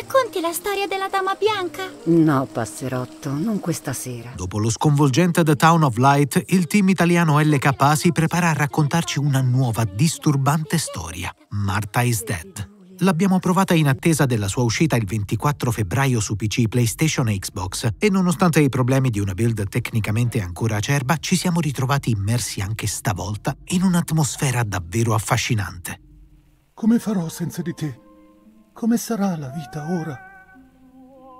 racconti la storia della Dama Bianca? No, passerotto, non questa sera. Dopo lo sconvolgente The Town of Light, il team italiano LKA si prepara a raccontarci una nuova, disturbante storia. Marta is Dead. L'abbiamo provata in attesa della sua uscita il 24 febbraio su PC, PlayStation e Xbox e nonostante i problemi di una build tecnicamente ancora acerba, ci siamo ritrovati immersi anche stavolta in un'atmosfera davvero affascinante. Come farò senza di te? Come sarà la vita ora?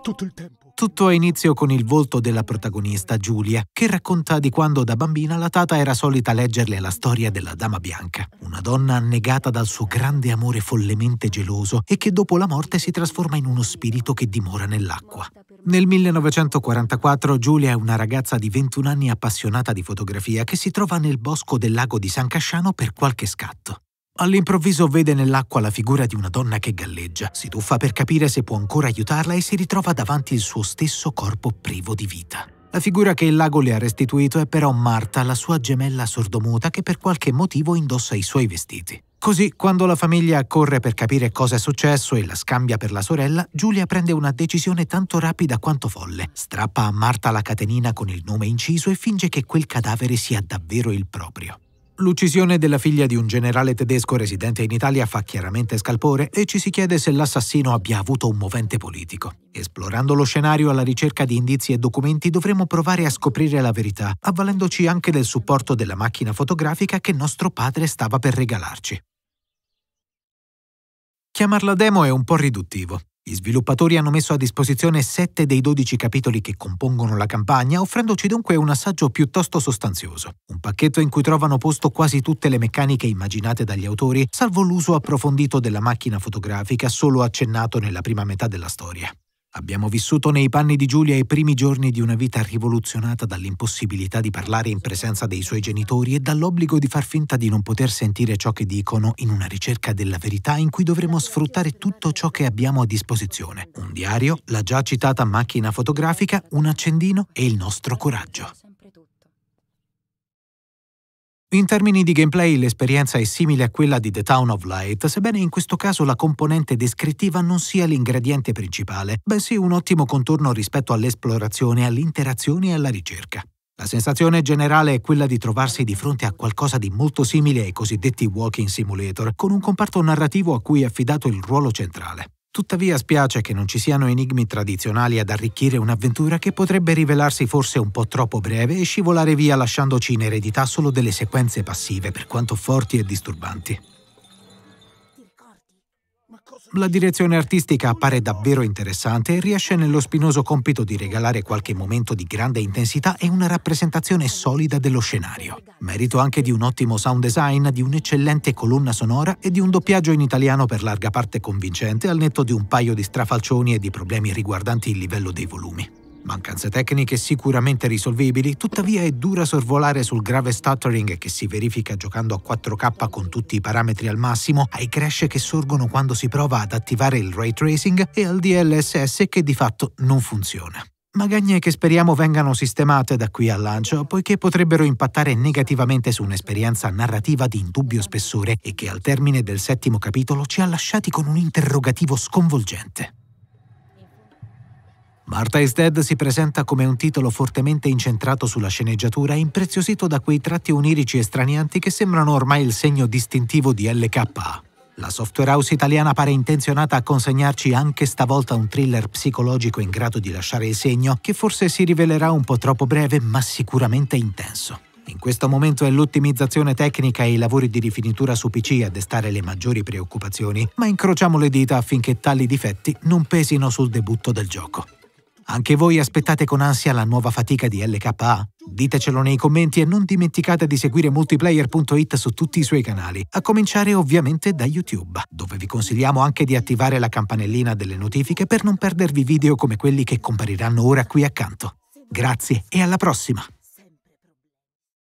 Tutto il tempo. Tutto ha inizio con il volto della protagonista Giulia, che racconta di quando da bambina la tata era solita leggerle la storia della Dama Bianca, una donna annegata dal suo grande amore follemente geloso e che dopo la morte si trasforma in uno spirito che dimora nell'acqua. Nel 1944 Giulia è una ragazza di 21 anni appassionata di fotografia che si trova nel bosco del lago di San Casciano per qualche scatto. All'improvviso vede nell'acqua la figura di una donna che galleggia, si tuffa per capire se può ancora aiutarla e si ritrova davanti il suo stesso corpo privo di vita. La figura che il lago le ha restituito è però Marta, la sua gemella sordomuta che per qualche motivo indossa i suoi vestiti. Così, quando la famiglia accorre per capire cosa è successo e la scambia per la sorella, Giulia prende una decisione tanto rapida quanto folle. Strappa a Marta la catenina con il nome inciso e finge che quel cadavere sia davvero il proprio. L'uccisione della figlia di un generale tedesco residente in Italia fa chiaramente scalpore e ci si chiede se l'assassino abbia avuto un movente politico. Esplorando lo scenario alla ricerca di indizi e documenti dovremo provare a scoprire la verità, avvalendoci anche del supporto della macchina fotografica che nostro padre stava per regalarci. Chiamarla demo è un po' riduttivo. Gli sviluppatori hanno messo a disposizione 7 dei 12 capitoli che compongono la campagna, offrendoci dunque un assaggio piuttosto sostanzioso. Un pacchetto in cui trovano posto quasi tutte le meccaniche immaginate dagli autori, salvo l'uso approfondito della macchina fotografica solo accennato nella prima metà della storia. Abbiamo vissuto nei panni di Giulia i primi giorni di una vita rivoluzionata dall'impossibilità di parlare in presenza dei suoi genitori e dall'obbligo di far finta di non poter sentire ciò che dicono in una ricerca della verità in cui dovremo sfruttare tutto ciò che abbiamo a disposizione. Un diario, la già citata macchina fotografica, un accendino e il nostro coraggio. In termini di gameplay l'esperienza è simile a quella di The Town of Light, sebbene in questo caso la componente descrittiva non sia l'ingrediente principale, bensì un ottimo contorno rispetto all'esplorazione, all'interazione e alla ricerca. La sensazione generale è quella di trovarsi di fronte a qualcosa di molto simile ai cosiddetti walking simulator, con un comparto narrativo a cui è affidato il ruolo centrale. Tuttavia spiace che non ci siano enigmi tradizionali ad arricchire un'avventura che potrebbe rivelarsi forse un po' troppo breve e scivolare via lasciandoci in eredità solo delle sequenze passive, per quanto forti e disturbanti la direzione artistica appare davvero interessante e riesce nello spinoso compito di regalare qualche momento di grande intensità e una rappresentazione solida dello scenario. Merito anche di un ottimo sound design, di un'eccellente colonna sonora e di un doppiaggio in italiano per larga parte convincente al netto di un paio di strafalcioni e di problemi riguardanti il livello dei volumi. Mancanze tecniche sicuramente risolvibili, tuttavia è dura sorvolare sul grave stuttering che si verifica giocando a 4K con tutti i parametri al massimo, ai crash che sorgono quando si prova ad attivare il ray tracing e al DLSS che di fatto non funziona. Magagne che speriamo vengano sistemate da qui al lancio, poiché potrebbero impattare negativamente su un'esperienza narrativa di indubbio spessore e che al termine del settimo capitolo ci ha lasciati con un interrogativo sconvolgente. Martha is Dead si presenta come un titolo fortemente incentrato sulla sceneggiatura impreziosito da quei tratti onirici e stranianti che sembrano ormai il segno distintivo di LKA. La software house italiana pare intenzionata a consegnarci anche stavolta un thriller psicologico in grado di lasciare il segno, che forse si rivelerà un po' troppo breve ma sicuramente intenso. In questo momento è l'ottimizzazione tecnica e i lavori di rifinitura su PC a destare le maggiori preoccupazioni, ma incrociamo le dita affinché tali difetti non pesino sul debutto del gioco. Anche voi aspettate con ansia la nuova fatica di LKA? Ditecelo nei commenti e non dimenticate di seguire multiplayer.it su tutti i suoi canali, a cominciare ovviamente da YouTube, dove vi consigliamo anche di attivare la campanellina delle notifiche per non perdervi video come quelli che compariranno ora qui accanto. Grazie e alla prossima!